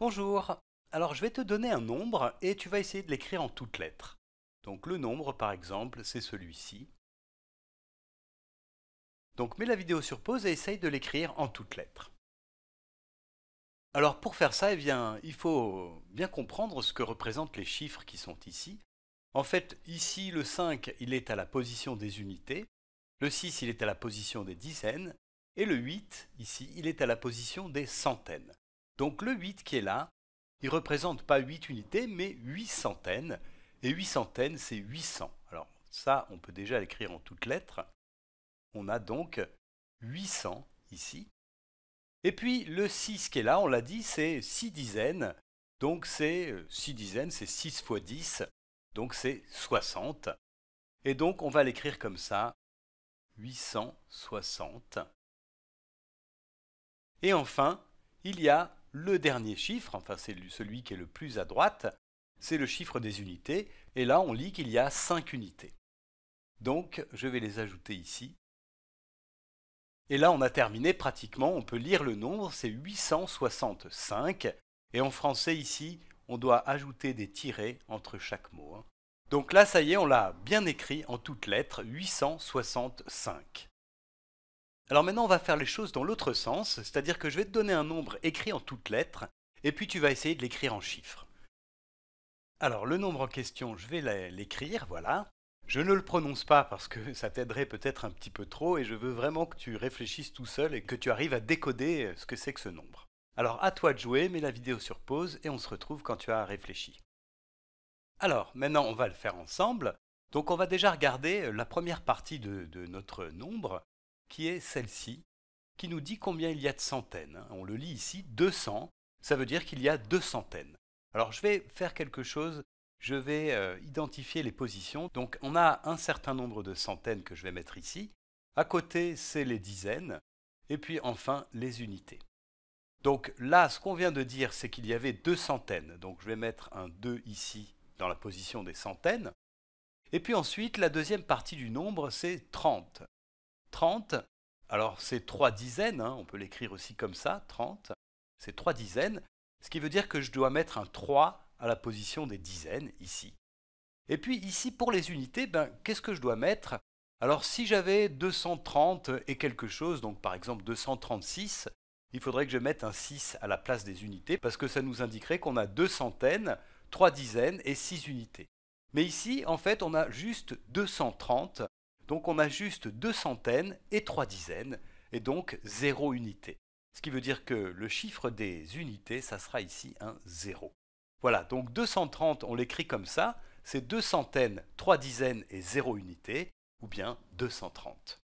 Bonjour, alors je vais te donner un nombre et tu vas essayer de l'écrire en toutes lettres. Donc le nombre par exemple c'est celui-ci. Donc mets la vidéo sur pause et essaye de l'écrire en toutes lettres. Alors pour faire ça, eh il faut bien comprendre ce que représentent les chiffres qui sont ici. En fait, ici le 5, il est à la position des unités, le 6, il est à la position des dizaines, et le 8, ici, il est à la position des centaines. Donc le 8 qui est là, il ne représente pas 8 unités, mais 8 centaines. Et 8 centaines, c'est 800. Alors ça, on peut déjà l'écrire en toutes lettres. On a donc 800 ici. Et puis le 6 qui est là, on l'a dit, c'est 6 dizaines. Donc c'est 6 euh, dizaines, c'est 6 fois 10. Donc c'est 60. Et donc on va l'écrire comme ça. 860. Et enfin, il y a le dernier chiffre, enfin c'est celui qui est le plus à droite, c'est le chiffre des unités, et là on lit qu'il y a 5 unités. Donc je vais les ajouter ici. Et là on a terminé pratiquement, on peut lire le nombre, c'est 865, et en français ici on doit ajouter des tirets entre chaque mot. Hein. Donc là ça y est, on l'a bien écrit en toutes lettres, 865. Alors maintenant, on va faire les choses dans l'autre sens, c'est-à-dire que je vais te donner un nombre écrit en toutes lettres, et puis tu vas essayer de l'écrire en chiffres. Alors le nombre en question, je vais l'écrire, voilà. Je ne le prononce pas parce que ça t'aiderait peut-être un petit peu trop, et je veux vraiment que tu réfléchisses tout seul et que tu arrives à décoder euh, ce que c'est que ce nombre. Alors à toi de jouer, mets la vidéo sur pause, et on se retrouve quand tu as réfléchi. Alors maintenant, on va le faire ensemble. Donc on va déjà regarder euh, la première partie de, de notre nombre, qui est celle-ci, qui nous dit combien il y a de centaines. Hein. On le lit ici, 200, ça veut dire qu'il y a deux centaines. Alors je vais faire quelque chose, je vais euh, identifier les positions. Donc on a un certain nombre de centaines que je vais mettre ici. À côté, c'est les dizaines. Et puis enfin, les unités. Donc là, ce qu'on vient de dire, c'est qu'il y avait deux centaines. Donc je vais mettre un 2 ici dans la position des centaines. Et puis ensuite, la deuxième partie du nombre, c'est 30. 30, alors c'est trois dizaines, hein, on peut l'écrire aussi comme ça, 30, c'est trois dizaines, ce qui veut dire que je dois mettre un 3 à la position des dizaines ici. Et puis ici, pour les unités, ben, qu'est-ce que je dois mettre Alors si j'avais 230 et quelque chose, donc par exemple 236, il faudrait que je mette un 6 à la place des unités, parce que ça nous indiquerait qu'on a deux centaines, trois dizaines et six unités. Mais ici, en fait, on a juste 230, donc on a juste deux centaines et trois dizaines, et donc zéro unité. Ce qui veut dire que le chiffre des unités, ça sera ici un 0. Voilà, donc 230, on l'écrit comme ça, c'est deux centaines, trois dizaines et zéro unité, ou bien 230.